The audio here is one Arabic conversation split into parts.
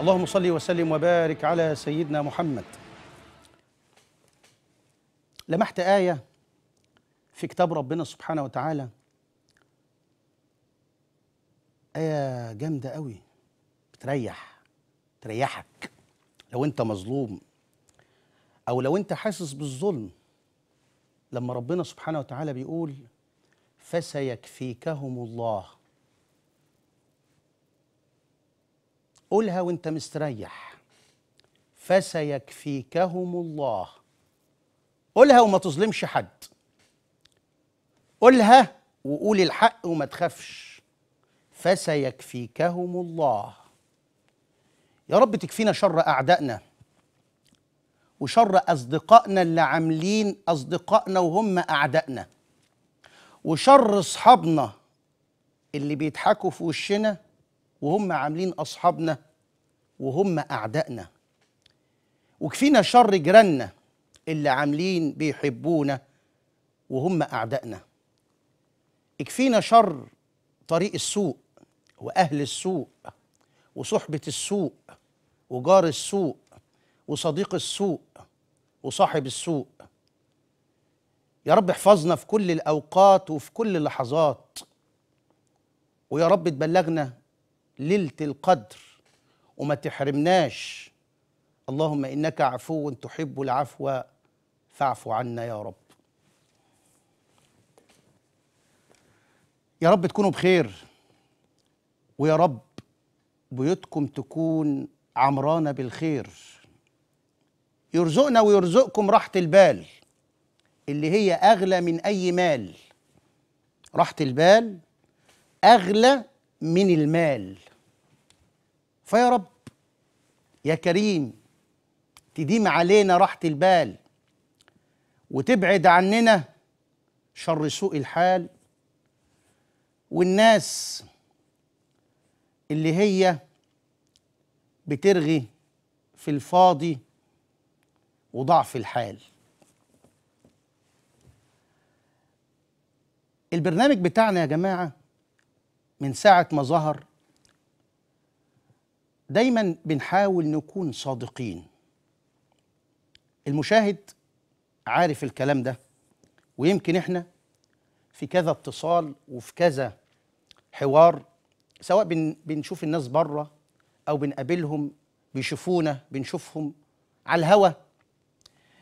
اللهم صل وسلم وبارك على سيدنا محمد لمحت آية في كتاب ربنا سبحانه وتعالى آية جامدة قوي بتريح تريحك لو أنت مظلوم أو لو أنت حاسس بالظلم لما ربنا سبحانه وتعالى بيقول فسيكفيكهم الله قولها وانت مستريح فسيكفيكهم الله قولها وما تظلمش حد قولها وقول الحق وما تخافش فسيكفيكهم الله يا رب تكفينا شر اعدائنا وشر اصدقائنا اللي عاملين اصدقائنا وهم اعدائنا وشر اصحابنا اللي بيضحكوا في وشنا وهم عاملين أصحابنا وهم أعدائنا وكفينا شر جيراننا اللي عاملين بيحبونا وهم أعدائنا اكفينا شر طريق السوق وأهل السوق وصحبة السوق وجار السوق وصديق السوق وصاحب السوق يا رب احفظنا في كل الأوقات وفي كل اللحظات ويا رب تبلغنا ليله القدر وما تحرمناش اللهم انك عفو تحب العفو فاعف عنا يا رب يا رب تكونوا بخير ويا رب بيوتكم تكون عمرانة بالخير يرزقنا ويرزقكم راحة البال اللي هي أغلى من أي مال راحة البال أغلى من المال فيا رب يا كريم تديم علينا راحة البال وتبعد عننا شر سوء الحال والناس اللي هي بترغي في الفاضي وضعف الحال البرنامج بتاعنا يا جماعة من ساعة ما ظهر دايما بنحاول نكون صادقين المشاهد عارف الكلام ده ويمكن احنا في كذا اتصال وفي كذا حوار سواء بن بنشوف الناس بره او بنقابلهم بيشوفونا بنشوفهم على الهوا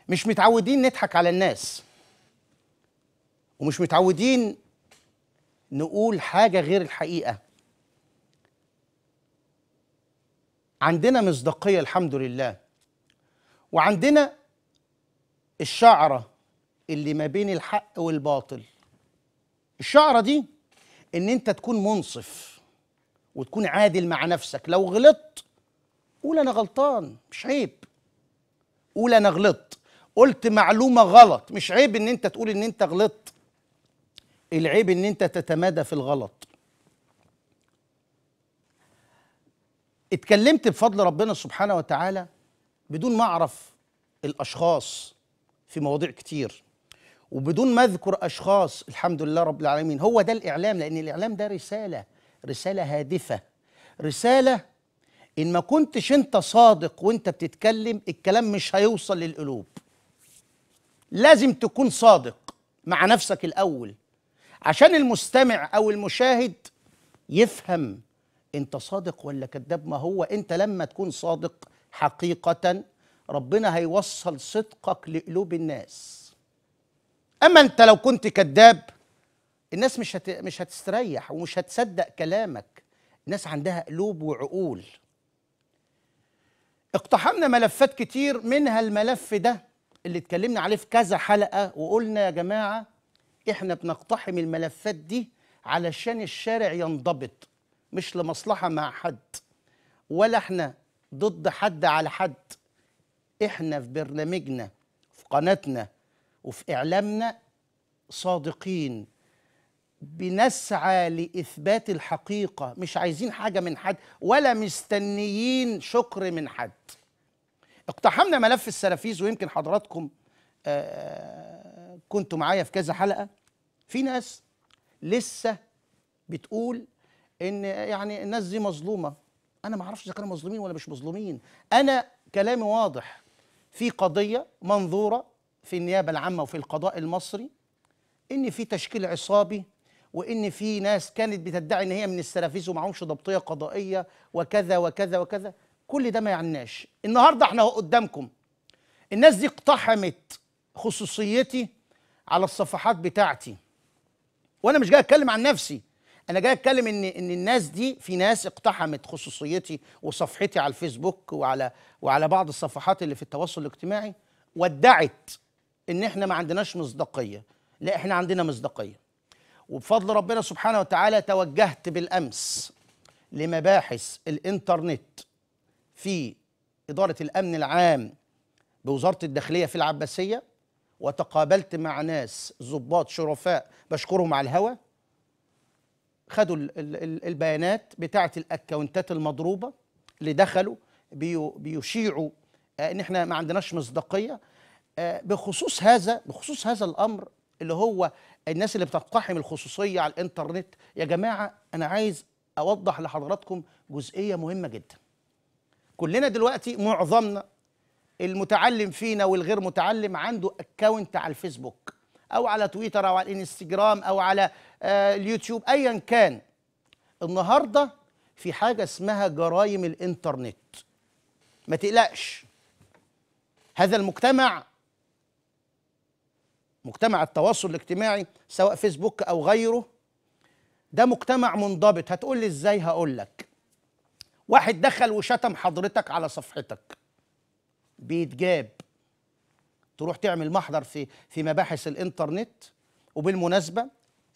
مش متعودين نضحك على الناس ومش متعودين نقول حاجه غير الحقيقه عندنا مصداقية الحمد لله وعندنا الشعرة اللي ما بين الحق والباطل الشعرة دي إن أنت تكون منصف وتكون عادل مع نفسك لو غلطت قول أنا غلطان مش عيب قول أنا غلطت قلت معلومة غلط مش عيب إن أنت تقول إن أنت غلطت العيب إن أنت تتمادى في الغلط اتكلمت بفضل ربنا سبحانه وتعالى بدون ما اعرف الاشخاص في مواضيع كتير وبدون ما اذكر اشخاص الحمد لله رب العالمين هو ده الاعلام لان الاعلام ده رساله رساله هادفه رساله ان ما كنتش انت صادق وانت بتتكلم الكلام مش هيوصل للقلوب لازم تكون صادق مع نفسك الاول عشان المستمع او المشاهد يفهم انت صادق ولا كذاب ما هو انت لما تكون صادق حقيقه ربنا هيوصل صدقك لقلوب الناس اما انت لو كنت كذاب الناس مش هت... مش هتستريح ومش هتصدق كلامك الناس عندها قلوب وعقول اقتحمنا ملفات كتير منها الملف ده اللي اتكلمنا عليه في كذا حلقه وقلنا يا جماعه احنا بنقتحم الملفات دي علشان الشارع ينضبط مش لمصلحه مع حد ولا احنا ضد حد على حد احنا في برنامجنا في قناتنا وفي اعلامنا صادقين بنسعى لاثبات الحقيقه مش عايزين حاجه من حد ولا مستنيين شكر من حد اقتحمنا ملف السلفيز ويمكن حضراتكم آه، آه، كنتوا معايا في كذا حلقه في ناس لسه بتقول ان يعني الناس دي مظلومه انا ما اعرفش اذا كانوا مظلومين ولا مش مظلومين انا كلامي واضح في قضيه منظوره في النيابه العامه وفي القضاء المصري ان في تشكيل عصابي وان في ناس كانت بتدعي ان هي من السلافيز ومعهمش ضبطيه قضائيه وكذا وكذا وكذا كل ده ما يعناش النهارده احنا قدامكم الناس دي اقتحمت خصوصيتي على الصفحات بتاعتي وانا مش جاي اتكلم عن نفسي انا جاي اتكلم ان ان الناس دي في ناس اقتحمت خصوصيتي وصفحتي على الفيسبوك وعلى وعلى بعض الصفحات اللي في التواصل الاجتماعي وادعت ان احنا ما عندناش مصداقيه لا احنا عندنا مصداقيه وبفضل ربنا سبحانه وتعالى توجهت بالامس لمباحث الانترنت في اداره الامن العام بوزاره الداخليه في العباسيه وتقابلت مع ناس ضباط شرفاء بشكرهم على الهوى خدوا البيانات بتاعه الاكونتات المضروبه اللي دخلوا بيشيعوا آه، ان احنا ما عندناش مصداقيه آه، بخصوص هذا بخصوص هذا الامر اللي هو الناس اللي بتقتحم الخصوصيه على الانترنت يا جماعه انا عايز اوضح لحضراتكم جزئيه مهمه جدا كلنا دلوقتي معظمنا المتعلم فينا والغير متعلم عنده اكونت على الفيسبوك او على تويتر او على الانستجرام او على آه، اليوتيوب ايا كان النهارده في حاجه اسمها جرائم الانترنت ما تقلقش هذا المجتمع مجتمع التواصل الاجتماعي سواء فيسبوك او غيره ده مجتمع منضبط هتقول لي ازاي هقول لك واحد دخل وشتم حضرتك على صفحتك بيتجاب تروح تعمل محضر في في مباحث الانترنت وبالمناسبه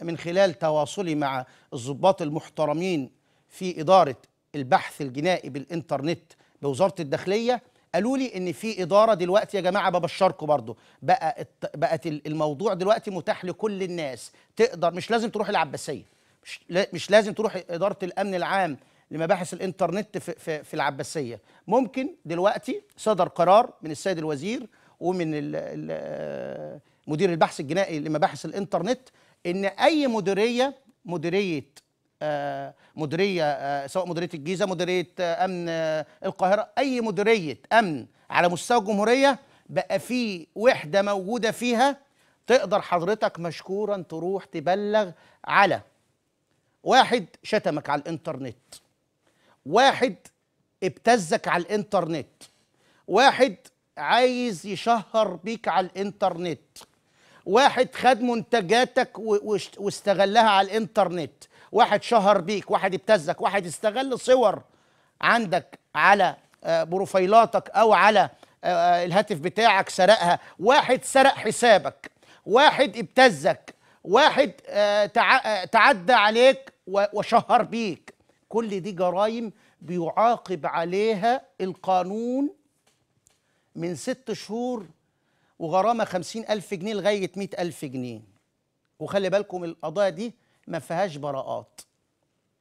من خلال تواصلي مع الضباط المحترمين في اداره البحث الجنائي بالانترنت بوزاره الداخليه قالوا لي ان في اداره دلوقتي يا جماعه ببشركم برضو بقى بقت الموضوع دلوقتي متاح لكل الناس تقدر مش لازم تروح العباسيه مش, مش لازم تروح اداره الامن العام لمباحث الانترنت في, في, في العباسيه ممكن دلوقتي صدر قرار من السيد الوزير ومن مدير البحث الجنائي لمباحث الانترنت ان اي مديريه مديريه آه، مديريه آه، سواء مديريه الجيزه مديريه آه، امن القاهره اي مديريه امن على مستوى الجمهوريه بقى في وحده موجوده فيها تقدر حضرتك مشكورا تروح تبلغ على واحد شتمك على الانترنت واحد ابتزك على الانترنت واحد عايز يشهر بيك على الانترنت واحد خد منتجاتك واستغلها على الانترنت واحد شهر بيك واحد ابتزك واحد استغل صور عندك على آه، بروفايلاتك او على آه، آه، الهاتف بتاعك سرقها واحد سرق حسابك واحد ابتزك واحد تعدى عليك وشهر بيك كل دي جرائم بيعاقب عليها القانون من ست شهور وغرامة خمسين ألف جنيه لغاية مئة ألف جنيه وخلي بالكم القضايا دي ما فيهاش براءات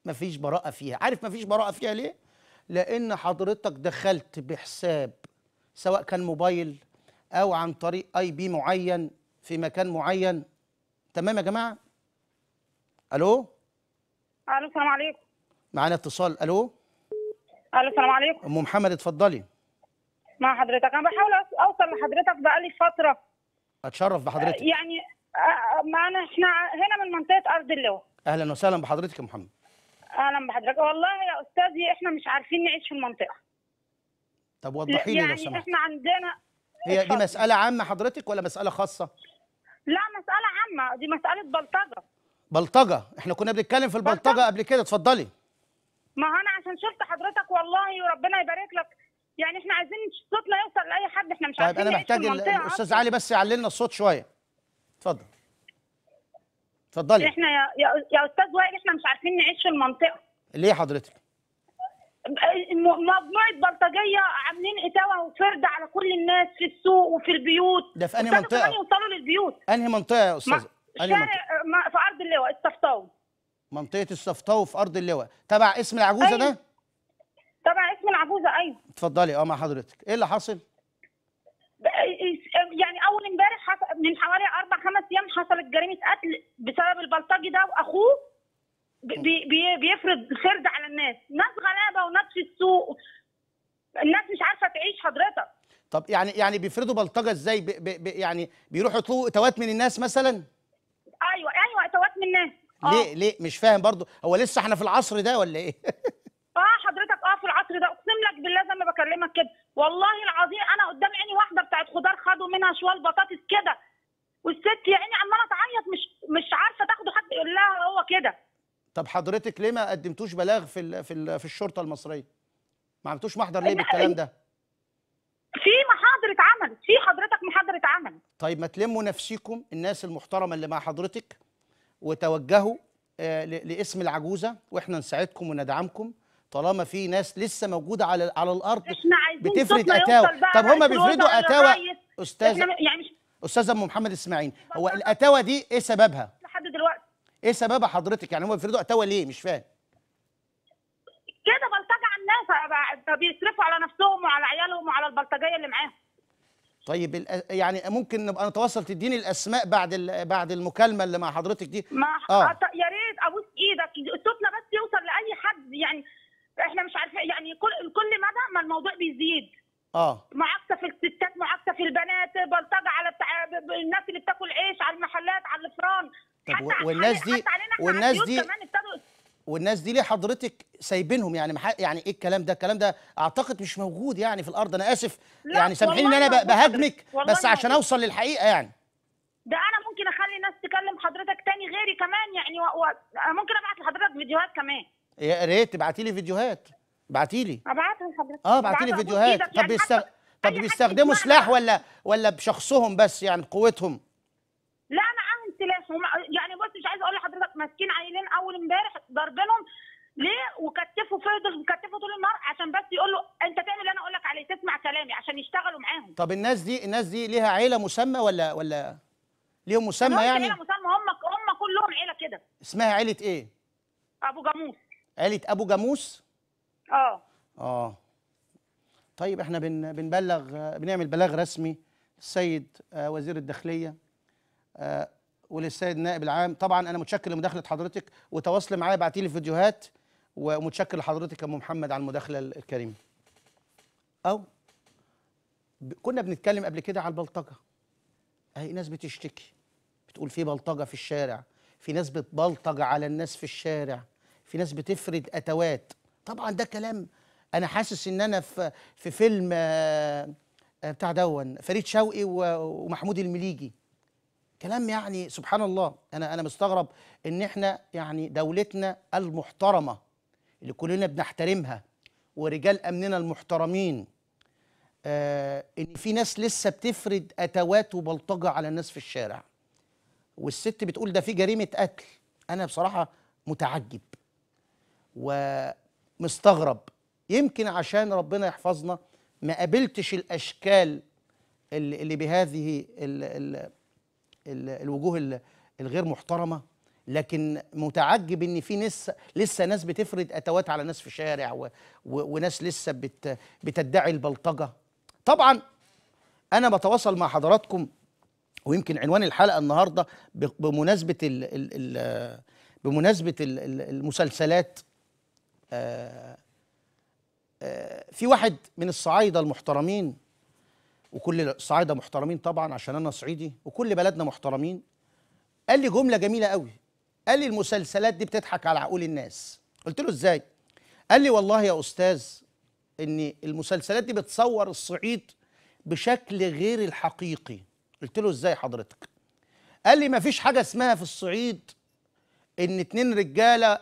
ما فيش براءة فيها عارف ما فيش براءة فيها ليه؟ لأن حضرتك دخلت بحساب سواء كان موبايل أو عن طريق أي بي معين في مكان معين تمام يا جماعة؟ ألو؟ ألو السلام عليكم معانا اتصال ألو؟ ألو السلام عليكم أم محمد اتفضلي مع حضرتك انا بحاول اوصل لحضرتك بقالي فتره اتشرف بحضرتك آه، يعني آه، آه، معنا احنا هنا من منطقه ارض اللواء اهلا وسهلا بحضرتك يا محمد اهلا بحضرتك والله يا استاذي احنا مش عارفين نعيش في المنطقه طب وضحي لي يعني لو سمحت احنا عندنا هي دي مساله عامه حضرتك ولا مساله خاصه لا مساله عامه دي مساله بلطجه بلطجه احنا كنا بنتكلم في البلطجه قبل كده اتفضلي ما انا عشان شفت حضرتك والله وربنا يبارك لك يعني احنا عايزين صوتنا يوصل لاي حد احنا مش طيب انا محتاج الاستاذ علي بس يعلي لنا الصوت شويه اتفضل اتفضلي احنا يا يا استاذ وائل احنا مش عارفين نعيش في المنطقه ليه حضرتك مجموعه بلطجيه عاملين اتاوه وفرد على كل الناس في السوق وفي البيوت ده في انهي منطقه يوصلوا للبيوت انهي منطقه يا استاذ انهي منطقه في ارض اللواء الصفطاوي منطقه الصفطاوي في ارض اللواء تبع اسم العجوزه أي... ده طبعا اسم العجوزه ايوه اتفضلي اه مع حضرتك ايه اللي حصل إيه، إيه، يعني اول امبارح من حوالي اربع خمس ايام حصلت جريمه قتل بسبب البلطجي ده واخوه بي بي بيفرض خرد على الناس ناس غلابه وناس في السوق الناس مش عارفه تعيش حضرتك طب يعني يعني بيفرضوا بلطجه ازاي بي بي يعني بيروحوا يطلبوا اتوات من الناس مثلا ايوه ايوه اتوات من الناس ليه آه. ليه مش فاهم برضو هو لسه احنا في العصر ده ولا ايه القصر ده اقسم لك بالله زي ما بكلمك كده والله العظيم انا قدام عيني واحده بتاعت خضار خدوا منها شوال بطاطس كده والست يا عيني عماله تعيط مش مش عارفه تاخده حد يقول لها هو كده طب حضرتك ليه ما قدمتوش بلاغ في في, في الشرطه المصريه ما عملتوش محضر ليه بالكلام ده في محاضره عمل في حضرتك محاضره عمل طيب ما تلموا نفسيكم الناس المحترمه اللي مع حضرتك وتوجهوا آه، لاسم العجوزه واحنا نساعدكم وندعمكم طالما في ناس لسه موجوده على على الارض بتفرد اتاوى طب هم بيفردوا اتاوى استاذه يعني مش استاذه ام محمد اسماعيل هو الاتاوه دي ايه سببها لحد دلوقتي ايه سببها حضرتك يعني هم بيفردوا اتاوه ليه مش فاهم كده بلطجه على الناس بيصرفوا على نفسهم وعلى عيالهم وعلى البلطجيه اللي معاهم طيب يعني ممكن نبقى نتواصل تديني الاسماء بعد بعد المكالمه اللي مع حضرتك دي ما آه. يا ريت ابوس ايدك صوتنا بس يوصل لاي حد يعني احنا مش عارفين يعني كل كل مدى ما الموضوع بيزيد اه معاكسه في الستات معاكسه في البنات بلطجه على الناس اللي بتاكل عيش على المحلات على الفران طب والناس دي والناس دي والناس دي ليه حضرتك سايبينهم يعني محق يعني ايه الكلام ده الكلام ده اعتقد مش موجود يعني في الارض انا اسف يعني سامحيني ان انا بهاجمك بس عشان اوصل للحقيقه يعني ده انا ممكن اخلي الناس تكلم حضرتك تاني غيري كمان يعني و... و... ممكن ابعت لحضرتك فيديوهات كمان يا ريت تبعتي لي فيديوهات ابعتي لي ابعته لحضرتك اه ابعتي لي فيديوهات طب يعني طب بيستخدموا سلاح ولا ولا بشخصهم بس يعني بقوتهم لا معاهم سلاح يعني بص مش عايزه اقول لحضرتك ماسكين عيلين اول امبارح ضاربينهم ليه وكتفوا فضل كتفوا طول النهار عشان بس يقول له انت تعمل اللي انا اقول لك عليه تسمع كلامي عشان يشتغلوا معاهم طب الناس دي الناس دي ليها عيله مسمى ولا ولا ليهم مسمى يعني؟ عيله مسمى هم هم كلهم عيله كده اسمها عيله ايه؟ ابو جاموس عيله ابو جاموس اه اه طيب احنا بن بنبلغ بنعمل بلاغ رسمي للسيد آه، وزير الداخليه آه، وللسيد النائب العام طبعا انا متشكر لمداخله حضرتك وتواصلي معايا بعتي لي فيديوهات ومتشكر لحضرتك يا ام محمد على المداخله الكريمه او كنا بنتكلم قبل كده على البلطجه اهي ناس بتشتكي بتقول في بلطجه في الشارع في ناس بتبلطج على الناس في الشارع في ناس بتفرد اتوات طبعا ده كلام انا حاسس ان انا في في فيلم آه، آه، بتاع دون فريد شوقي ومحمود المليجي كلام يعني سبحان الله انا انا مستغرب ان احنا يعني دولتنا المحترمه اللي كلنا بنحترمها ورجال امننا المحترمين آه ان في ناس لسه بتفرد اتوات وبلطجه على الناس في الشارع والست بتقول ده في جريمه قتل انا بصراحه متعجب ومستغرب يمكن عشان ربنا يحفظنا ما قابلتش الاشكال اللي بهذه الـ الـ الـ الوجوه الغير محترمه لكن متعجب ان في ناس لسه ناس بتفرد اتوات على ناس في شارع وناس لسه بت بتدعي البلطجه طبعا انا بتواصل مع حضراتكم ويمكن عنوان الحلقه النهارده بمناسبه الـ الـ ال بمناسبه الـ المسلسلات آه، آه، في واحد من الصعايده المحترمين وكل الصعايده محترمين طبعا عشان انا صعيدي وكل بلدنا محترمين قال لي جمله جميله قوي قال لي المسلسلات دي بتضحك على عقول الناس قلت له ازاي قال لي والله يا استاذ ان المسلسلات دي بتصور الصعيد بشكل غير الحقيقي قلت له ازاي حضرتك قال لي مفيش حاجه اسمها في الصعيد ان اتنين رجاله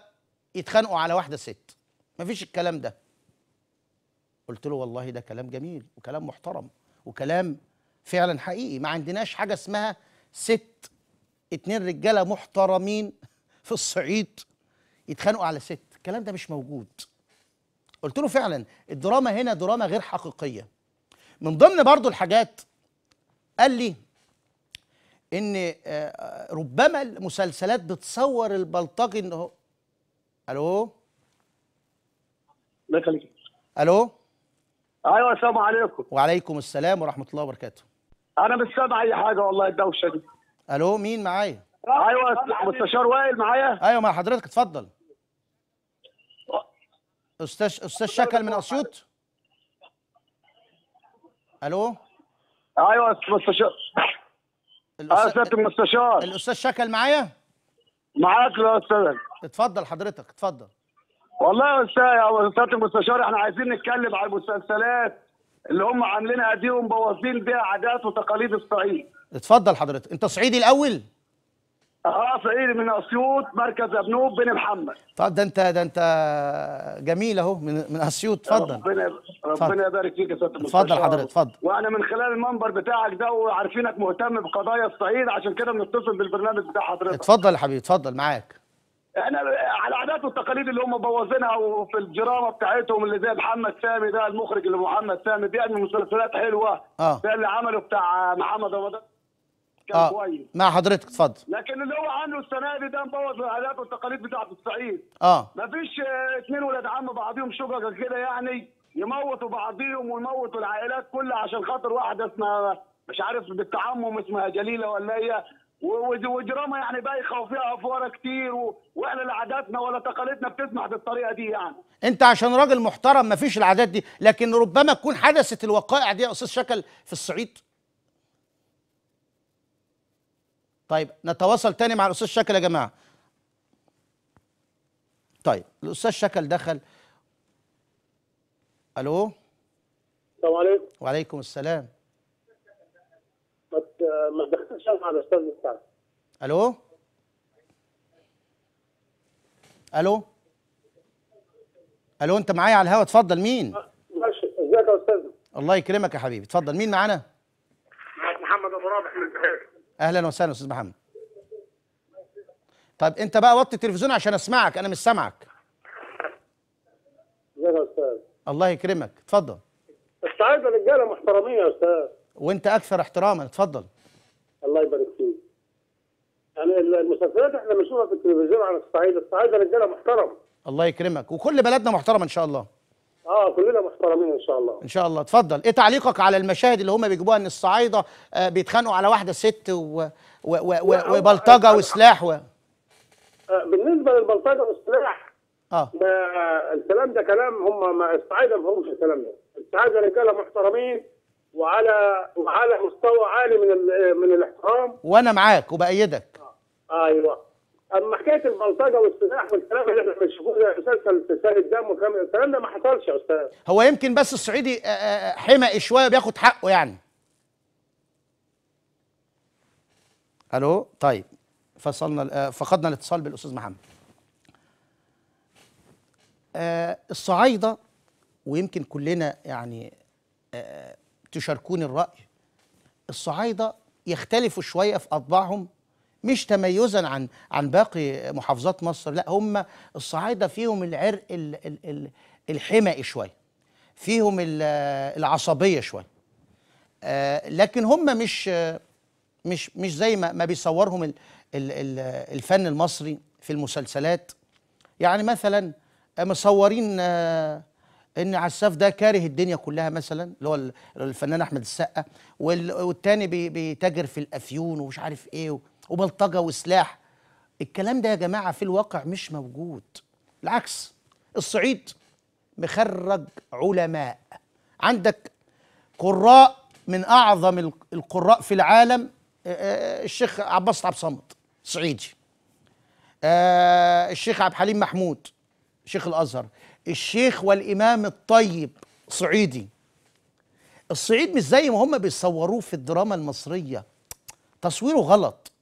يتخانقوا على واحده ست مفيش الكلام ده قلت له والله ده كلام جميل وكلام محترم وكلام فعلا حقيقي ما عندناش حاجه اسمها ست اتنين رجاله محترمين في الصعيد يتخانقوا على ست الكلام ده مش موجود قلت له فعلا الدراما هنا دراما غير حقيقيه من ضمن برضو الحاجات قال لي ان آه، ربما المسلسلات بتصور البلطجي انه الو الله يخليك الو ايوه السلام عليكم وعليكم السلام ورحمه الله وبركاته انا مش سامع اي حاجه والله الدوشه دي الو مين معايا ايوه مستشار وائل معايا ايوه مع حضرتك اتفضل استاذ استاذ شكل من اسيوط الو ايوه مستشار الاستاذ المستشار الاستاذ شكل معايا معاك يا استاذ اتفضل حضرتك اتفضل والله يا استاذ يا استاذ المستشار احنا عايزين نتكلم على المسلسلات اللي هم عاملينها دي ومبوظين بيها عادات وتقاليد الصعيد. اتفضل حضرتك، انت صعيدي الاول؟ اه صعيدي من اسيوط مركز ابنوب بن محمد. طب ده انت ده انت جميل اهو من من اسيوط اتفضل. ربنا ربنا يبارك فيك يا استاذ المستشار. اتفضل حضرتك اتفضل. وانا من خلال المنبر بتاعك ده وعارفينك مهتم بقضايا الصعيد عشان كده بنتصل بالبرنامج بتاع حضرتك. اتفضل يا حبيبي اتفضل معاك. احنا على العادات والتقاليد اللي هم بوظينها وفي الجرامه بتاعتهم اللي زي محمد سامي ده المخرج اللي محمد سامي بيعمل مسلسلات حلوه آه. ده اللي عمله بتاع محمد رمضان كان آه. كويس مع حضرتك اتفضل لكن اللي هو عامله السنه دي ده مبوظ العادات والتقاليد بتاعه الصعيد اه مفيش اثنين ولاد عم بعضيهم شبكه كده يعني يموتوا بعضيهم ويموتوا العائلات كلها عشان خاطر واحده اسمها مش عارف بالتعمم اسمها جليله ولا هي وجرامها يعني بايخه وفيها افواره كتير و... واحنا لا عاداتنا ولا تقاليدنا بتسمح بالطريقه دي يعني انت عشان راجل محترم ما فيش العادات دي لكن ربما تكون حدثت الوقائع دي يا استاذ شكل في الصعيد طيب نتواصل تاني مع الاستاذ شكل يا جماعه طيب الاستاذ شكل دخل الو السلام عليكم وعليكم السلام ما مع الاستاذ مختار الو الو الو انت معايا على الهوا اتفضل مين ماشي ازيك يا استاذ الله يكرمك يا حبيبي اتفضل مين معانا معاك محمد ابو رابح من البحيره اهلا وسهلا استاذ محمد طب انت بقى وطي التلفزيون عشان اسمعك انا مش سامعك ازيك يا استاذ الله يكرمك اتفضل استعاده رجاله محترمين يا استاذ وانت اكثر احتراما اتفضل الله يبارك فيك يعني المسلسلات احنا بنشوفها في التلفزيون على الصعيد الصعيد رجاله محترم الله يكرمك وكل بلدنا محترمه ان شاء الله اه كلنا محترمين ان شاء الله ان شاء الله اتفضل ايه تعليقك على المشاهد اللي هم بيجيبوها ان الصعايده آه بيتخانقوا على واحده ست و... و... و... و... وبلطجه وسلاح و... آه بالنسبه للبلطجه والسلاح اه ده الكلام ده كلام هم الصعايده ما فيهمش الكلام ده الصعايده رجاله محترمين وعلى وعلى مستوى عالي من من الاحترام وانا معاك وبأيدك آه. ايوه اما حكايه البلطجه والسلاح والكلام اللي احنا بنشوفه زي مسلسل سفسال الدم والكلام الكلام ده ما حصلش يا استاذ هو يمكن بس الصعيدي آه، آه، آه، حمقي شويه بياخد حقه يعني الو طيب فصلنا فقدنا الاتصال بالاستاذ محمد الصعايده ويمكن كلنا يعني تشاركوني الرأي الصعايدة يختلفوا شوية في أطباعهم مش تميزا عن عن باقي محافظات مصر لا هم الصعايده فيهم العرق الحمائي شويه فيهم العصبيه شويه آه، لكن هم مش مش مش زي ما ما بيصورهم الفن المصري في المسلسلات يعني مثلا مصورين آه، ان عساف ده كاره الدنيا كلها مثلا اللي هو الفنان احمد السقا والتاني بيتاجر في الافيون ومش عارف ايه وبلطجه وسلاح الكلام ده يا جماعه في الواقع مش موجود العكس الصعيد مخرج علماء عندك قراء من اعظم القراء في العالم آه، آه، الشيخ عباس عبد الصمد صعيدي آه، الشيخ عبد الحليم محمود شيخ الازهر الشيخ والإمام الطيب صعيدي الصعيد مش زي ما هم بيصوروه في الدراما المصرية تصويره غلط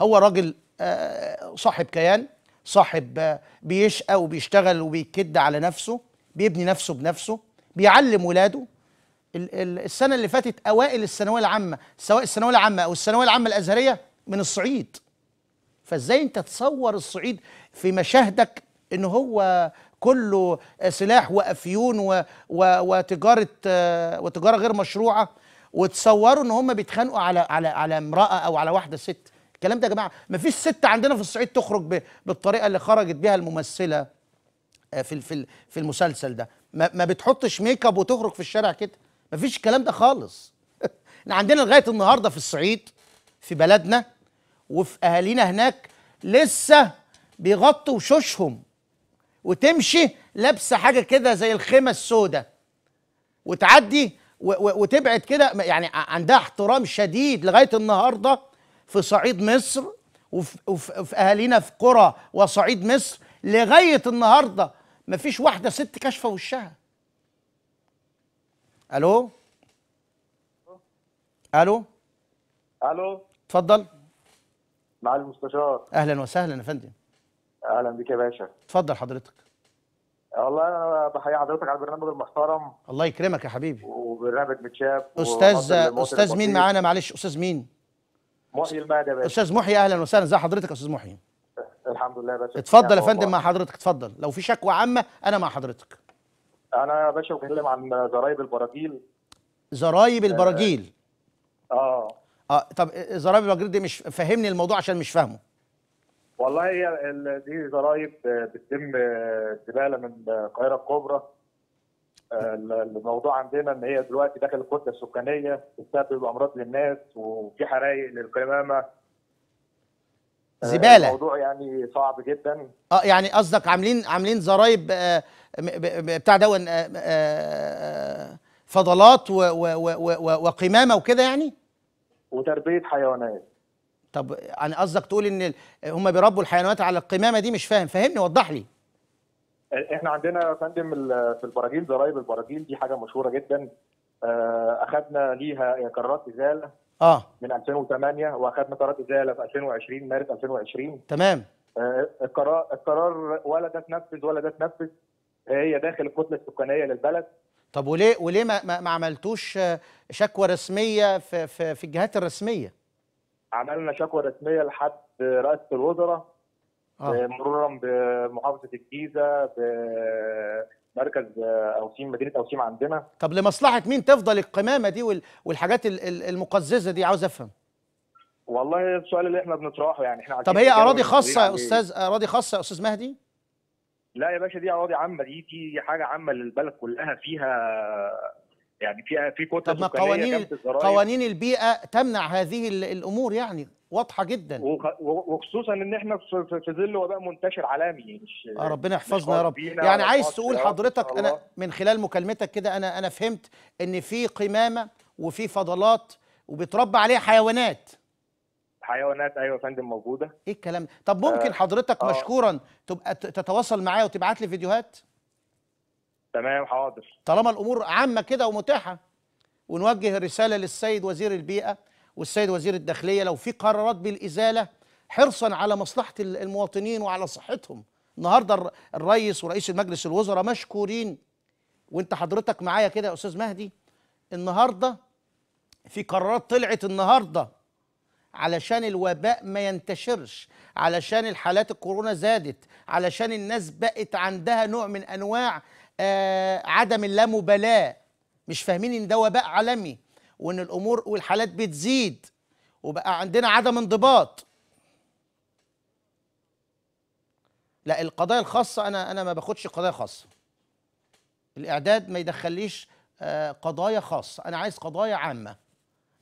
هو راجل آه، صاحب كيان صاحب آه، بيشقى وبيشتغل وبيكد على نفسه بيبني نفسه بنفسه بيعلم ولاده السنه اللي فاتت اوائل الثانويه العامه سواء الثانويه العامه او الثانويه العامه الازهريه من الصعيد فازاي انت تصور الصعيد في مشاهدك ان هو كله سلاح وافيون و... و... وتجاره آه، وتجاره غير مشروعه وتصوروا ان هم بيتخانقوا على على على امراه او على واحده ست الكلام ده يا جماعه ما فيش ست عندنا في الصعيد تخرج ب... بالطريقه اللي خرجت بيها الممثله آه، في في في المسلسل ده ما, ما بتحطش ميك اب وتخرج في الشارع كده ما فيش الكلام ده خالص احنا عندنا لغايه النهارده في الصعيد في بلدنا وفي اهالينا هناك لسه بيغطوا وشوشهم وتمشي لابسه حاجه كده زي الخيمه السوداء وتعدي وتبعد كده يعني عندها احترام شديد لغايه النهارده في صعيد مصر وفي, وفي اهالينا في قرى وصعيد مصر لغايه النهارده مفيش واحده ست كاشفه وشها الو الو الو اتفضل مع المستشار اهلا وسهلا يا فندم اهلا بك يا باشا اتفضل حضرتك والله انا بحيي حضرتك على البرنامج المحترم الله يكرمك يا حبيبي وبرنامج متشاب استاذ استاذ مين معانا معلش استاذ مين محيي المهدي يا باشا استاذ محيي اهلا وسهلا ازي حضرتك يا استاذ محيي الحمد لله يا باشا اتفضل يا يعني فندم مع حضرتك اتفضل لو في شكوى عامه انا مع حضرتك انا يا باشا بتكلم عن ضرايب البراجيل ضرايب آه. البراجيل اه اه طب ضرايب آه، البراجيل دي مش فهمني الموضوع عشان مش فاهمه والله هي دي ضرائب آه، بتتم زباله من القاهره الكبرى آه، الموضوع عندنا ان هي دلوقتي داخل الكتله السكانيه بتسبب امراض للناس وفي حرايق للقمامه آه، زباله الموضوع يعني صعب جدا اه يعني قصدك عاملين عاملين ضرايب بتاع دون فضلات وقمامه وكده يعني وتربيه حيوانات طب يعني قصدك تقول ان هم بيربوا الحيوانات على القمامه دي مش فاهم فهمني وضح لي احنا عندنا يا فندم في البراجيل ضرايب البراجيل دي حاجه مشهوره جدا آه، اخذنا ليها قرارات ازاله اه من 2008 واخذنا قرارات ازاله في 2020 مارس 2020 تمام آه، القرار القرار ولا ده اتنفذ ولا ده اتنفذ هي داخل الكتله السكانيه للبلد طب وليه وليه ما ما عملتوش شكوى رسميه في في, في الجهات الرسميه؟ عملنا شكوى رسميه لحد رئاسه الوزراء آه. مرورا بمحافظه الجيزه بمركز اوسيم مدينه اوسيم عندنا طب لمصلحه مين تفضل القمامه دي والحاجات المقززه دي عاوز افهم والله السؤال اللي احنا بنطرحه يعني احنا طب هي اراضي خاصه يا إيه؟ استاذ اراضي خاصه يا استاذ مهدي لا يا باشا دي اراضي عامه دي في حاجه عامه للبلد كلها فيها يعني في في كتله طب ما قوانين قوانين البيئه تمنع هذه الامور يعني واضحه جدا وخصوصا ان احنا في ظل وباء منتشر عالمي مش آه ربنا يحفظنا يا رب يعني عايز تقول حضرتك انا من خلال مكالمتك كده انا انا فهمت ان في قمامه وفي فضلات وبتربى عليها حيوانات حيوانات ايوه يا فندم موجوده ايه الكلام طب ممكن آه، حضرتك آه. مشكورا تبقى تتواصل معايا وتبعت لي فيديوهات تمام حاضر طالما الامور عامه كده ومتاحه ونوجه رساله للسيد وزير البيئه والسيد وزير الداخليه لو في قرارات بالازاله حرصا على مصلحه المواطنين وعلى صحتهم النهارده الرئيس ورئيس المجلس الوزراء مشكورين وانت حضرتك معايا كده يا استاذ مهدي النهارده في قرارات طلعت النهارده علشان الوباء ما ينتشرش علشان الحالات الكورونا زادت علشان الناس بقت عندها نوع من انواع آه، عدم اللامبالاه مش فاهمين ان ده وباء عالمي وان الامور والحالات بتزيد وبقى عندنا عدم انضباط لا القضايا الخاصه انا انا ما باخدش قضايا خاصه الاعداد ما يدخليش آه، قضايا خاصه انا عايز قضايا عامه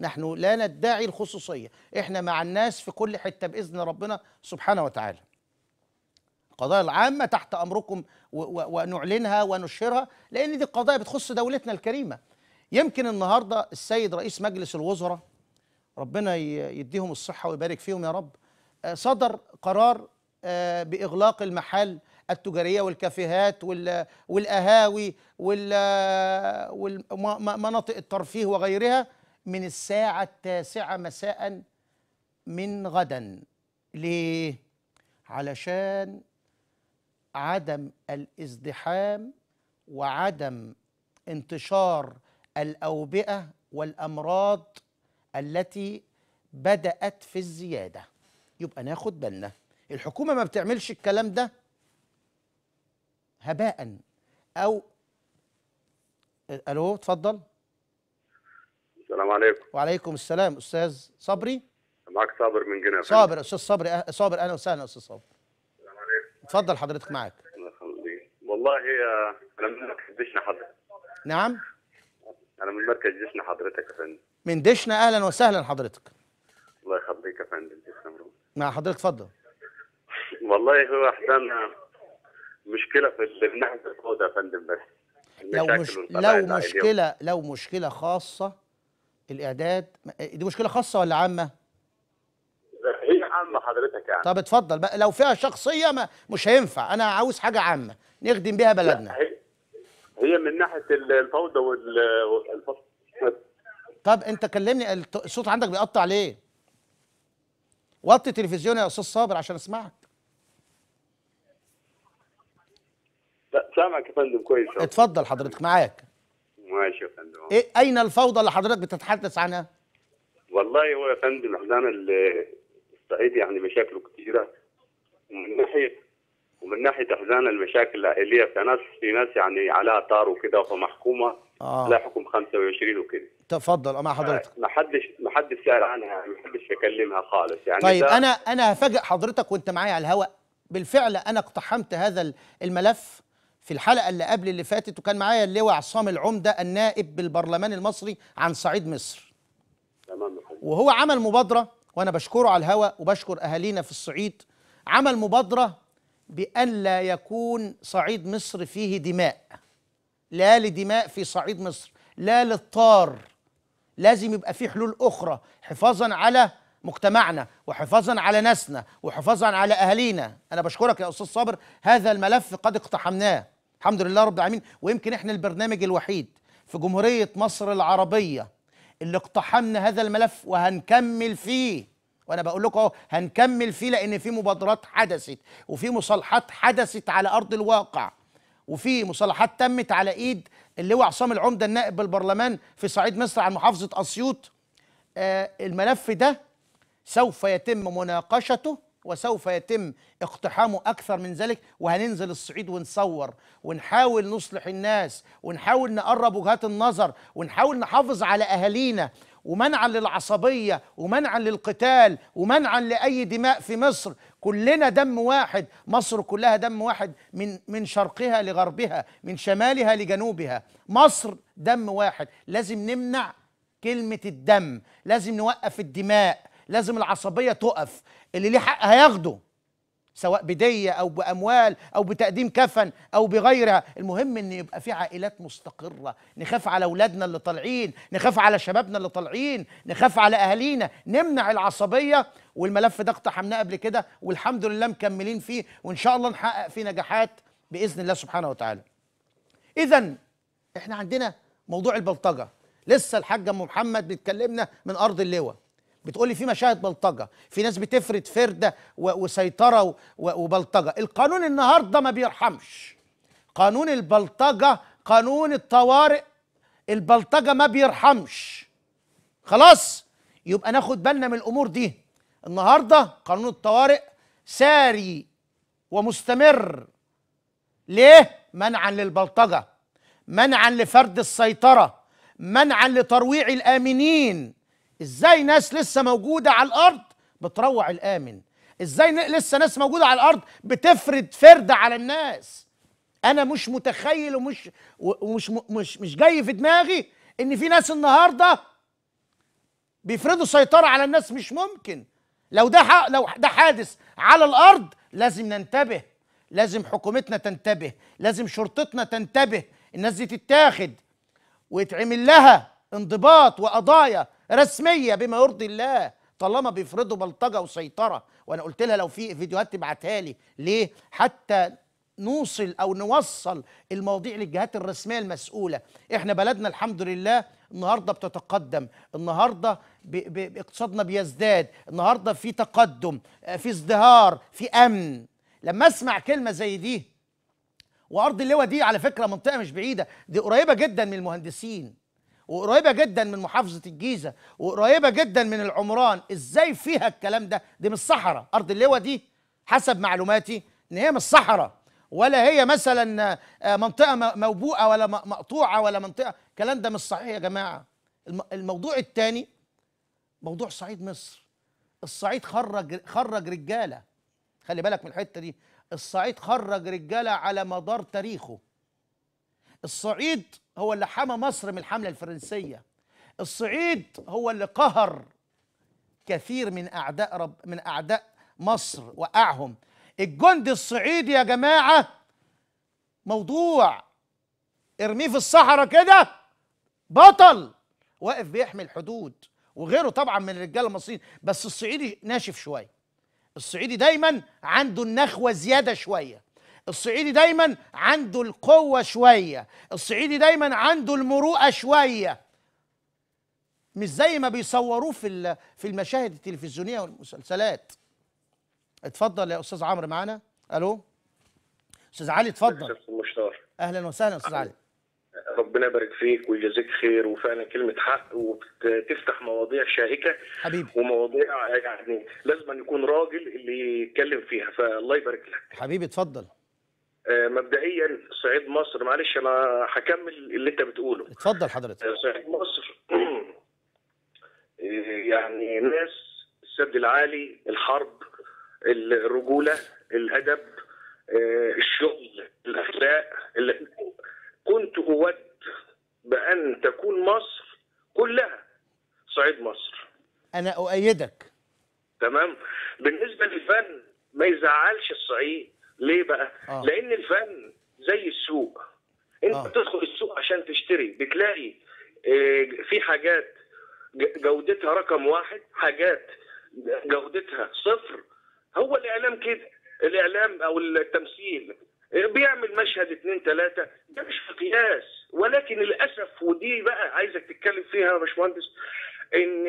نحن لا ندعي الخصوصيه احنا مع الناس في كل حته باذن ربنا سبحانه وتعالى القضايا العامة تحت أمركم ونعلنها ونشرها لأن دي قضايا بتخص دولتنا الكريمة يمكن النهاردة السيد رئيس مجلس الوزراء ربنا يديهم الصحة ويبارك فيهم يا رب آه، صدر قرار آه، بإغلاق المحال التجارية والكافيهات والقهاوي ومناطق الترفيه وغيرها من الساعة التاسعة مساء من غدا ليه؟ علشان عدم الازدحام وعدم انتشار الاوبئه والامراض التي بدات في الزياده يبقى ناخد بالنا الحكومه ما بتعملش الكلام ده هباء او الو اتفضل السلام عليكم وعليكم السلام استاذ صبري معك صابر من جنة صابر استاذ صبري أه، صابر اهلا وسهلا استاذ صابر اتفضل حضرتك معاك والله يا انا من مركز دشنا حضرتك نعم انا من مركز دشنا حضرتك يا فندم من دشنا اهلا وسهلا حضرتك الله يخليك يا فندم تسلم مع حضرتك اتفضل والله هو احسن مشكله في الناحيه القوده يا فندم بس لو مش لو مشكله لو مشكله خاصه الاعداد دي مشكله خاصه ولا عامه عامه حضرتك يعني طب اتفضل بقى لو فيها شخصيه ما مش هينفع انا عاوز حاجه عامه نخدم بيها بلدنا هي, هي من ناحيه الفوضى وال طب انت كلمني الصوت عندك بيقطع ليه وطي تلفزيون يا استاذ صابر عشان اسمعك لا سامعك يا فندم كويس اتفضل حضرتك معاك ماشي يا فندم ايه اين الفوضى اللي حضرتك بتتحدث عنها والله هو يا فندم احنا الصعيد يعني مشاكله كثيره ومن ناحيه ومن ناحيه احزان المشاكل العائليه فناس في ناس يعني على اطار وكده فمحكومه آه. لا حكم 25 وكده تفضل مع حضرتك ما حدش ما حدش سال عنها ما حدش يكلمها خالص يعني طيب انا انا هفاجئ حضرتك وانت معايا على الهواء بالفعل انا اقتحمت هذا الملف في الحلقه اللي قبل اللي فاتت وكان معايا اللواء عصام العمده النائب بالبرلمان المصري عن صعيد مصر تمام وهو عمل مبادره وانا بشكره على الهواء وبشكر اهالينا في الصعيد عمل مبادره بان لا يكون صعيد مصر فيه دماء لا لدماء في صعيد مصر لا للطار لازم يبقى في حلول اخرى حفاظا على مجتمعنا وحفاظا على ناسنا وحفاظا على اهالينا انا بشكرك يا استاذ صابر هذا الملف قد اقتحمناه الحمد لله رب العالمين ويمكن احنا البرنامج الوحيد في جمهوريه مصر العربيه اللي اقتحمنا هذا الملف وهنكمل فيه وانا بقول لكم اهو هنكمل فيه لان في مبادرات حدثت وفي مصالحات حدثت على ارض الواقع وفي مصالحات تمت على ايد اللي هو عصام العمده النائب بالبرلمان في صعيد مصر عن محافظه اسيوط آه الملف ده سوف يتم مناقشته وسوف يتم اقتحامه أكثر من ذلك وهننزل الصعيد ونصور ونحاول نصلح الناس ونحاول نقرب وجهات النظر ونحاول نحافظ على أهالينا ومنعا للعصبية ومنعا للقتال ومنعا لأي دماء في مصر كلنا دم واحد مصر كلها دم واحد من من شرقها لغربها من شمالها لجنوبها مصر دم واحد لازم نمنع كلمة الدم لازم نوقف الدماء لازم العصبيه تقف اللي ليه حق هياخده سواء بديه او باموال او بتقديم كفن او بغيرها المهم ان يبقى في عائلات مستقره نخاف على اولادنا اللي طالعين نخاف على شبابنا اللي طالعين نخاف على اهالينا نمنع العصبيه والملف ده اقتحمناه قبل كده والحمد لله مكملين فيه وان شاء الله نحقق فيه نجاحات باذن الله سبحانه وتعالى اذا احنا عندنا موضوع البلطجه لسه الحاج ام محمد بتكلمنا من ارض اللواء بتقولي في مشاهد بلطجه في ناس بتفرد فرده وسيطره وبلطجه القانون النهارده ما بيرحمش قانون البلطجه قانون الطوارئ البلطجه ما بيرحمش خلاص يبقى ناخد بالنا من الامور دي النهارده قانون الطوارئ ساري ومستمر ليه منعا للبلطجه منعا لفرد السيطره منعا لترويع الامنين ازاي ناس لسه موجوده على الارض بتروع الامن ازاي لسه ناس موجوده على الارض بتفرد فرده على الناس انا مش متخيل ومش ومش مش مش جاي في دماغي ان في ناس النهارده بيفرضوا سيطره على الناس مش ممكن لو ده لو ده حادث على الارض لازم ننتبه لازم حكومتنا تنتبه لازم شرطتنا تنتبه الناس دي تتاخد ويتعمل لها انضباط وقضايا رسميه بما يرضي الله طالما بيفرضوا بلطجه وسيطره وانا قلت لها لو في فيديوهات تبعتها لي ليه حتى نوصل او نوصل المواضيع للجهات الرسميه المسؤوله احنا بلدنا الحمد لله النهارده بتتقدم النهارده باقتصادنا بيزداد النهارده في تقدم في ازدهار في امن لما اسمع كلمه زي دي وارض اللواء دي على فكره منطقه مش بعيده دي قريبه جدا من المهندسين وقريبه جدا من محافظه الجيزه وقريبه جدا من العمران ازاي فيها الكلام ده دي من الصحراء ارض اللواء دي حسب معلوماتي ان هي من الصحراء ولا هي مثلا آه، منطقه موبوءه ولا مقطوعه ولا منطقه الكلام ده مش صحيح يا جماعه الموضوع الثاني موضوع صعيد مصر الصعيد خرج خرج رجاله خلي بالك من الحته دي الصعيد خرج رجاله على مدار تاريخه الصعيد هو اللي حمى مصر من الحملة الفرنسية الصعيد هو اللي قهر كثير من أعداء رب من أعداء مصر وقعهم الجندي الصعيدي يا جماعة موضوع ارميه في الصحراء كده بطل واقف بيحمي الحدود وغيره طبعا من الرجاله المصريين بس الصعيدي ناشف شويه الصعيدي دايما عنده النخوه زياده شويه الصعيدي دايما عنده القوة شوية الصعيدي دايما عنده المروءة شوية مش زي ما بيصوروه في في المشاهد التلفزيونية والمسلسلات اتفضل يا أستاذ عمرو معانا ألو أستاذ علي اتفضل أهلا وسهلا أستاذ علي ربنا يبارك فيك ويجازيك خير وفعلا كلمه حق وتفتح مواضيع شائكه حبيبي ومواضيع يعني لازم أن يكون راجل اللي يتكلم فيها فالله يبارك لك حبيبي اتفضل آه، مبدئيا صعيد مصر معلش انا هكمل اللي انت بتقوله اتفضل حضرتك آه، صعيد مصر آه، يعني ناس السد العالي الحرب الرجوله الادب الشغل الاخلاق كنت اود بان تكون مصر كلها صعيد مصر انا اؤيدك تمام بالنسبه للفن ما يزعلش الصعيد ليه بقى؟ آه. لأن الفن زي السوق أنت آه. بتدخل السوق عشان تشتري بتلاقي آه، في حاجات جودتها رقم واحد حاجات جودتها صفر هو الإعلام كده الإعلام أو التمثيل بيعمل مشهد اتنين تلاتة ده مش في قياس ولكن للأسف ودي بقى عايزك تتكلم فيها يا باشمهندس إن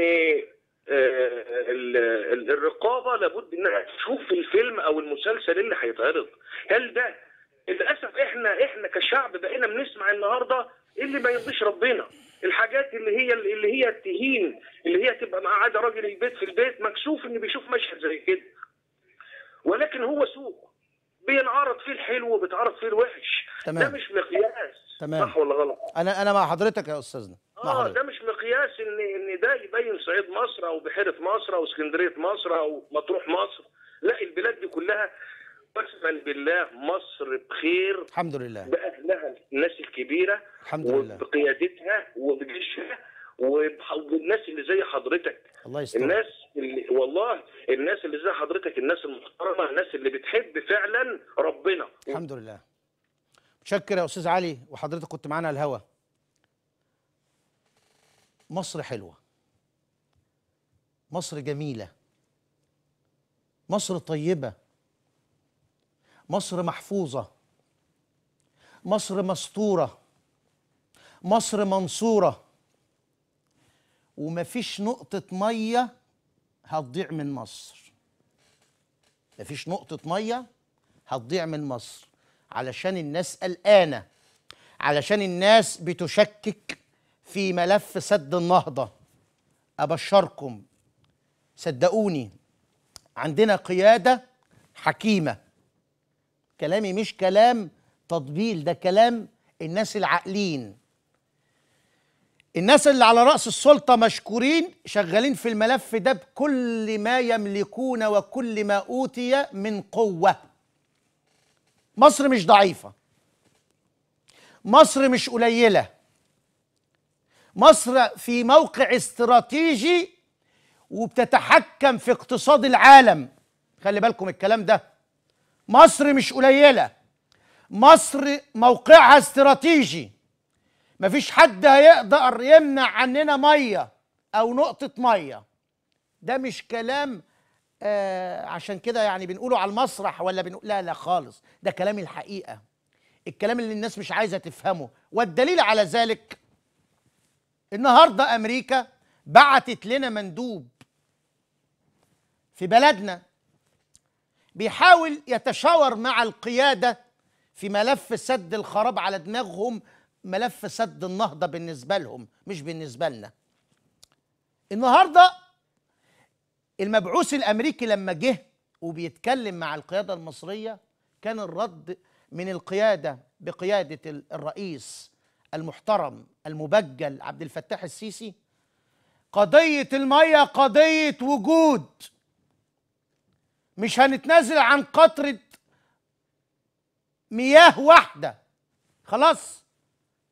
آه، الرقابه لابد انها تشوف الفيلم او المسلسل اللي هيتعرض هل ده للاسف احنا احنا كشعب بقينا بنسمع النهارده اللي ما يرضيش ربنا الحاجات اللي هي اللي هي التهين اللي هي تبقى قاعده راجل البيت في البيت مكسوف ان بيشوف مشهد زي كده ولكن هو سوق بينعرض فيه الحلو وبيتعرض فيه الوحش تمام. ده مش مقياس تمام. صح ولا غلط انا انا مع حضرتك يا استاذنا اه ده مش مقياس ان ان ده يبين صعيد مصر او بحيره مصر او اسكندريه مصر او مطروح مصر لا البلاد دي كلها قسما بالله مصر بخير الحمد لله باهلها الناس الكبيره الحمد لله وبقيادتها وبجيشها والناس اللي زي حضرتك الله يستر الناس اللي والله الناس اللي زي حضرتك الناس المحترمه الناس اللي بتحب فعلا ربنا الحمد لله متشكر يا استاذ علي وحضرتك كنت معانا على الهوا مصر حلوة مصر جميلة مصر طيبة مصر محفوظة مصر مستورة مصر منصورة ومفيش نقطة مية هتضيع من مصر مفيش نقطة مية هتضيع من مصر علشان الناس قلقانة علشان الناس بتشكك في ملف سد النهضة أبشركم صدقوني عندنا قيادة حكيمة كلامي مش كلام تطبيل ده كلام الناس العاقلين الناس اللي على رأس السلطة مشكورين شغالين في الملف ده بكل ما يملكون وكل ما أوتي من قوة مصر مش ضعيفة مصر مش قليلة مصر في موقع استراتيجي وبتتحكم في اقتصاد العالم خلي بالكم الكلام ده مصر مش قليله مصر موقعها استراتيجي مفيش حد هيقدر يمنع عننا ميه او نقطه ميه ده مش كلام آه عشان كده يعني بنقوله على المسرح ولا بنقول لا لا خالص ده كلام الحقيقه الكلام اللي الناس مش عايزه تفهمه والدليل على ذلك النهارده امريكا بعتت لنا مندوب في بلدنا بيحاول يتشاور مع القياده في ملف سد الخراب على دماغهم ملف سد النهضه بالنسبه لهم مش بالنسبه لنا النهارده المبعوث الامريكي لما جه وبيتكلم مع القياده المصريه كان الرد من القياده بقياده الرئيس المحترم المبجل عبد الفتاح السيسي قضية المية قضية وجود مش هنتنازل عن قطرة مياه واحدة خلاص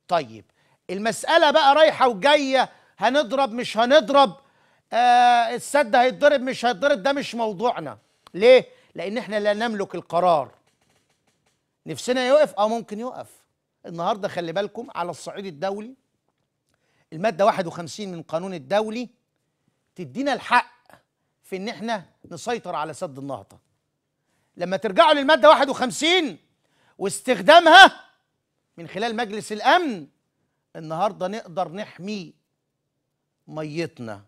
طيب المسألة بقى رايحة وجاية هنضرب مش هنضرب آه السد هيتضرب مش هيتضرب ده مش موضوعنا ليه؟ لأن احنا لا نملك القرار نفسنا يقف أو ممكن يقف النهارده خلي بالكم على الصعيد الدولي الماده 51 من القانون الدولي تدينا الحق في ان احنا نسيطر على سد النهضه لما ترجعوا للماده 51 واستخدامها من خلال مجلس الامن النهارده نقدر نحمي ميتنا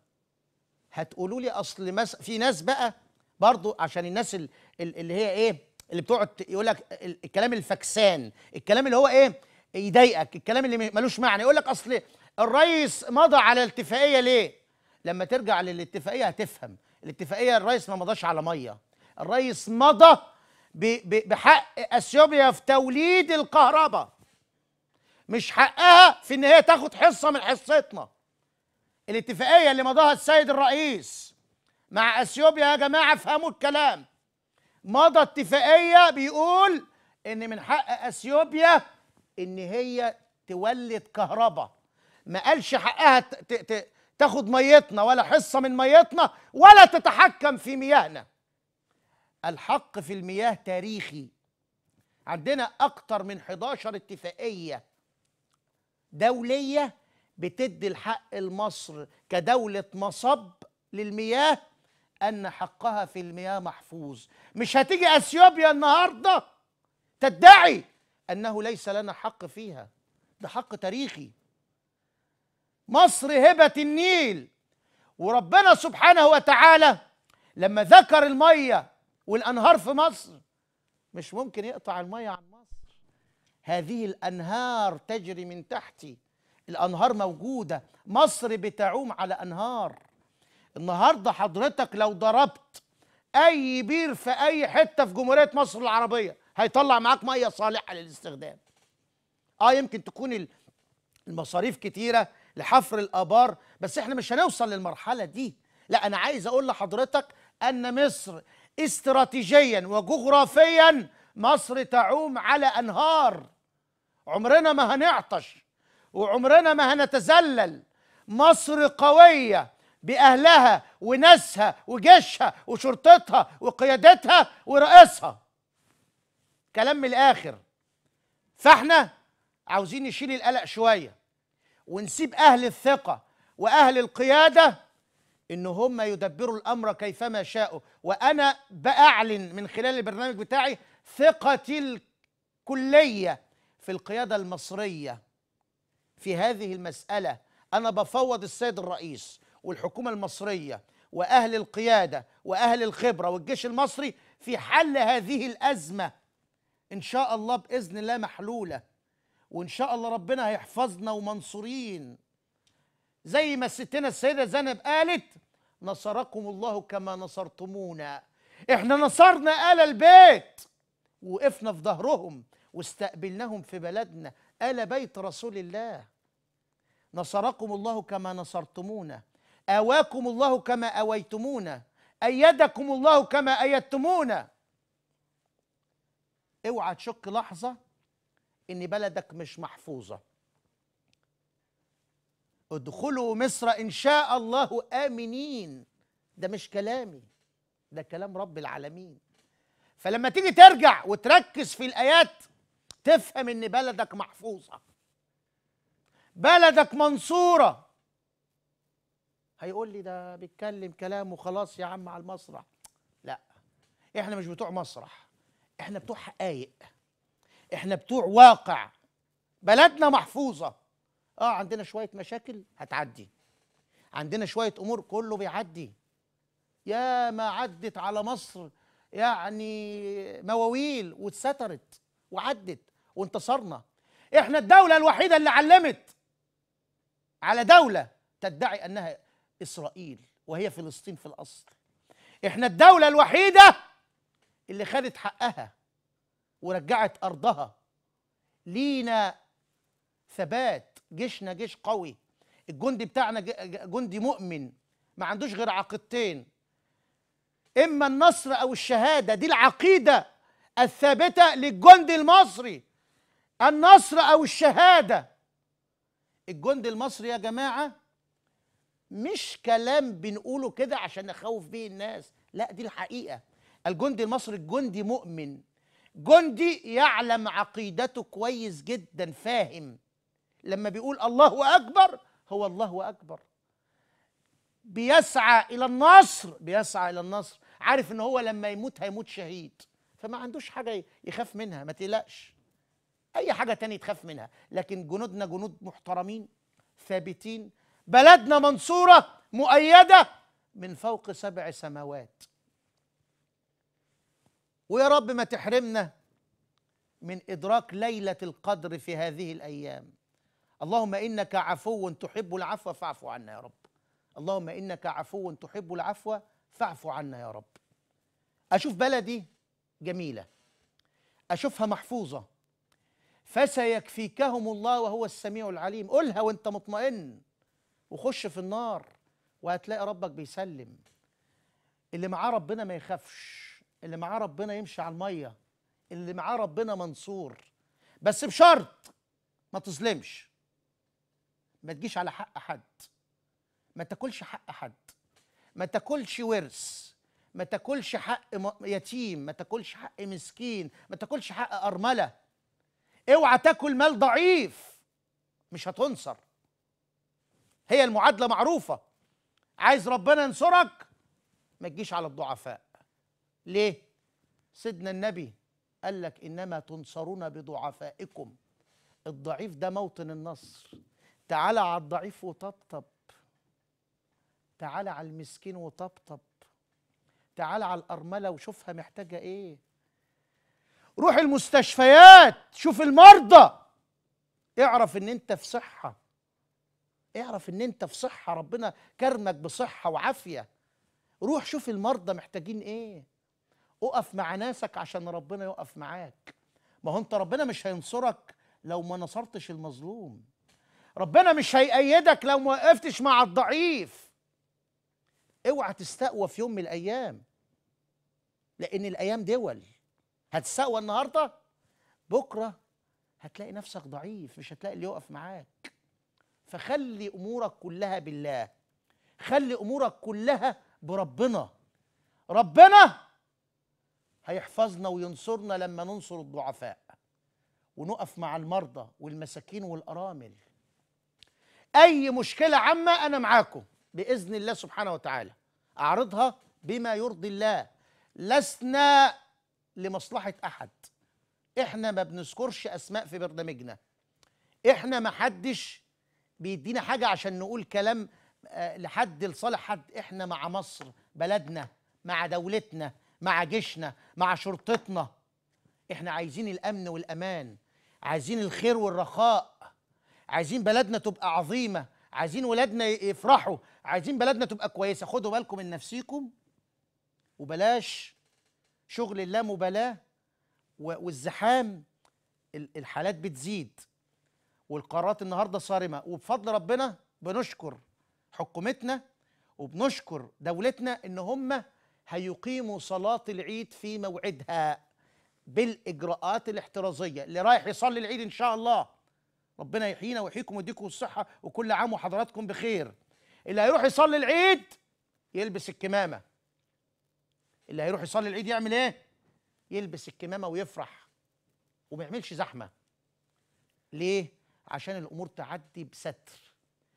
هتقولوا لي اصل مس... في ناس بقى برضو عشان الناس اللي هي ايه اللي بتقعد يقول لك الكلام الفكسان الكلام اللي هو ايه يضايقك الكلام اللي ملوش معنى يقول لك اصل الرئيس مضى على الاتفاقيه ليه لما ترجع للاتفاقيه هتفهم الاتفاقيه الرئيس ما مضاش على ميه الرئيس مضى بحق اثيوبيا في توليد الكهرباء مش حقها في ان هي تاخد حصه من حصتنا الاتفاقيه اللي مضاها السيد الرئيس مع اثيوبيا يا جماعه افهموا الكلام مضى اتفاقيه بيقول ان من حق اثيوبيا ان هي تولد كهرباء ما قالش حقها تاخد ميتنا ولا حصه من ميتنا ولا تتحكم في مياهنا الحق في المياه تاريخي عندنا اكتر من 11 اتفاقيه دوليه بتدي الحق لمصر كدوله مصب للمياه ان حقها في المياه محفوظ مش هتيجي اثيوبيا النهارده تدعي أنه ليس لنا حق فيها ده حق تاريخي مصر هبة النيل وربنا سبحانه وتعالى لما ذكر المية والأنهار في مصر مش ممكن يقطع المية عن مصر هذه الأنهار تجري من تحتي الأنهار موجودة مصر بتعوم على أنهار النهاردة حضرتك لو ضربت أي بير في أي حتة في جمهورية مصر العربية هيطلع معاك ميه صالحه للاستخدام اه يمكن تكون المصاريف كتيره لحفر الابار بس احنا مش هنوصل للمرحله دي لا انا عايز اقول لحضرتك ان مصر استراتيجيا وجغرافيا مصر تعوم على انهار عمرنا ما هنعطش وعمرنا ما هنتذلل مصر قويه باهلها وناسها وجيشها وشرطتها وقيادتها ورئيسها كلام من الاخر فاحنا عاوزين نشيل القلق شويه ونسيب اهل الثقه واهل القياده ان هم يدبروا الامر كيفما شاءوا وانا باعلن من خلال البرنامج بتاعي ثقتي الكليه في القياده المصريه في هذه المساله انا بفوض السيد الرئيس والحكومه المصريه واهل القياده واهل الخبره والجيش المصري في حل هذه الازمه ان شاء الله باذن الله محلوله وان شاء الله ربنا هيحفظنا ومنصورين زي ما ستنا السيده زينب قالت نصركم الله كما نصرتمونا احنا نصرنا آل البيت وقفنا في ظهرهم واستقبلناهم في بلدنا آل بيت رسول الله نصركم الله كما نصرتمونا آواكم الله كما أويتمونا أيدكم الله كما أيدتمونا اوعى تشك لحظه ان بلدك مش محفوظه ادخلوا مصر ان شاء الله امنين ده مش كلامي ده كلام رب العالمين فلما تيجي ترجع وتركز في الايات تفهم ان بلدك محفوظه بلدك منصوره هيقول لي ده بيتكلم كلام وخلاص يا عم على المسرح لا احنا مش بتوع مسرح احنا بتوع حقايق احنا بتوع واقع بلدنا محفوظه اه عندنا شويه مشاكل هتعدي عندنا شويه امور كله بيعدي يا ما عدت على مصر يعني مواويل واتسترت وعدت وانتصرنا احنا الدوله الوحيده اللي علمت على دوله تدعي انها اسرائيل وهي فلسطين في الاصل احنا الدوله الوحيده اللي خدت حقها ورجعت ارضها لينا ثبات جيشنا جيش قوي الجندي بتاعنا جندي مؤمن ما عندوش غير عقيدتين اما النصر او الشهاده دي العقيده الثابته للجندي المصري النصر او الشهاده الجندي المصري يا جماعه مش كلام بنقوله كده عشان نخوف بيه الناس لا دي الحقيقه الجندي المصري الجندي مؤمن جندي يعلم عقيدته كويس جدا فاهم لما بيقول الله اكبر هو الله اكبر بيسعى الى النصر بيسعى الى النصر عارف ان هو لما يموت هيموت شهيد فما عندوش حاجه يخاف منها ما تقلقش اي حاجه تانية تخاف منها لكن جنودنا جنود محترمين ثابتين بلدنا منصوره مؤيده من فوق سبع سماوات ويا رب ما تحرمنا من إدراك ليلة القدر في هذه الأيام اللهم إنك عفو تحب العفو فاعف عنا يا رب اللهم إنك عفو تحب العفو فاعف عنا يا رب أشوف بلدي جميلة أشوفها محفوظة فسيكفيكهم الله وهو السميع العليم قولها وانت مطمئن وخش في النار وهتلاقي ربك بيسلم اللي معاه ربنا ما يخافش اللي معاه ربنا يمشي على الميه اللي معاه ربنا منصور بس بشرط ما تظلمش ما تجيش على حق حد ما تاكلش حق حد ما تاكلش ورث ما تاكلش حق يتيم ما تاكلش حق مسكين ما تاكلش حق ارمله اوعى تاكل مال ضعيف مش هتنصر هي المعادله معروفه عايز ربنا ينصرك ما تجيش على الضعفاء ليه سيدنا النبي قال لك انما تنصرون بضعفائكم الضعيف ده موطن النصر تعالى على الضعيف وطبطب تعالى على المسكين وطبطب تعالى على الارمله وشوفها محتاجه ايه روح المستشفيات شوف المرضى اعرف ان انت في صحه اعرف ان انت في صحه ربنا كرمك بصحه وعافيه روح شوف المرضى محتاجين ايه اقف مع ناسك عشان ربنا يقف معاك ما هو انت ربنا مش هينصرك لو ما نصرتش المظلوم ربنا مش هيأيدك لو ما وقفتش مع الضعيف اوعى تستقوى في يوم من الايام لان الايام دول هتستقوى النهارده بكره هتلاقي نفسك ضعيف مش هتلاقي اللي يقف معاك فخلي امورك كلها بالله خلي امورك كلها بربنا ربنا هيحفظنا وينصرنا لما ننصر الضعفاء ونقف مع المرضى والمساكين والارامل اي مشكله عامه انا معاكم باذن الله سبحانه وتعالى اعرضها بما يرضي الله لسنا لمصلحه احد احنا ما بنذكرش اسماء في برنامجنا احنا ما حدش بيدينا حاجه عشان نقول كلام آه، لحد لصالح حد احنا مع مصر بلدنا مع دولتنا مع جيشنا مع شرطتنا احنا عايزين الامن والامان عايزين الخير والرخاء عايزين بلدنا تبقى عظيمه عايزين ولادنا يفرحوا عايزين بلدنا تبقى كويسه خدوا بالكم من نفسيكم وبلاش شغل اللامبالاه والزحام الحالات بتزيد والقرارات النهارده صارمه وبفضل ربنا بنشكر حكومتنا وبنشكر دولتنا ان هم هيقيموا صلاة العيد في موعدها بالإجراءات الاحترازية اللي رايح يصلي العيد إن شاء الله ربنا يحيينا ويحييكم ويديكم الصحة وكل عام وحضراتكم بخير اللي هيروح يصلي العيد يلبس الكمامة اللي هيروح يصلي العيد يعمل إيه؟ يلبس الكمامة ويفرح وما يعملش زحمة ليه؟ عشان الأمور تعدي بستر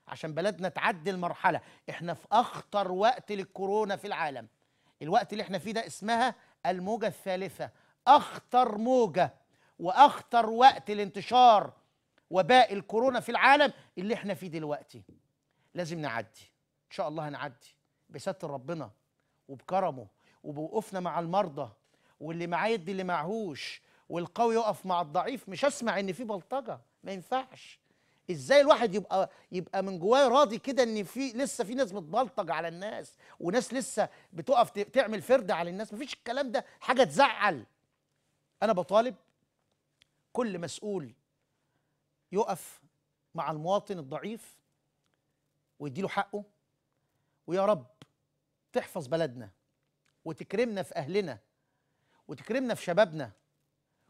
عشان بلدنا تعدي المرحله احنا في اخطر وقت للكورونا في العالم الوقت اللي احنا فيه ده اسمها الموجة الثالثة أخطر موجة وأخطر وقت لانتشار وباء الكورونا في العالم اللي احنا فيه دلوقتي لازم نعدي إن شاء الله هنعدي بستر ربنا وبكرمه وبوقوفنا مع المرضى واللي معاه يدي اللي معهوش والقوي يقف مع الضعيف مش هسمع ان في بلطجه ما ينفعش ازاي الواحد يبقى يبقى من جواه راضي كده ان في لسه في ناس بتبلطج على الناس وناس لسه بتقف تعمل فرده على الناس مفيش الكلام ده حاجه تزعل انا بطالب كل مسؤول يقف مع المواطن الضعيف ويديله حقه ويا رب تحفظ بلدنا وتكرمنا في اهلنا وتكرمنا في شبابنا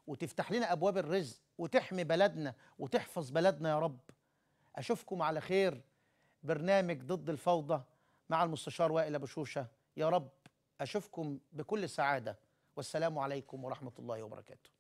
وتفتح لنا ابواب الرزق وتحمي بلدنا وتحفظ بلدنا يا رب اشوفكم على خير برنامج ضد الفوضى مع المستشار وائل ابو شوشه يا رب اشوفكم بكل سعاده والسلام عليكم ورحمه الله وبركاته